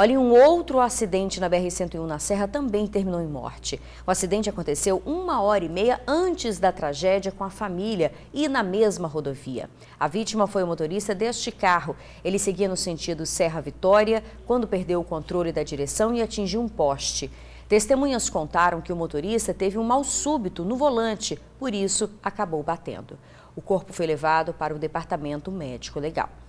Olha, um outro acidente na BR-101 na Serra também terminou em morte. O acidente aconteceu uma hora e meia antes da tragédia com a família e na mesma rodovia. A vítima foi o motorista deste carro. Ele seguia no sentido Serra Vitória quando perdeu o controle da direção e atingiu um poste. Testemunhas contaram que o motorista teve um mal súbito no volante, por isso acabou batendo. O corpo foi levado para o departamento médico legal.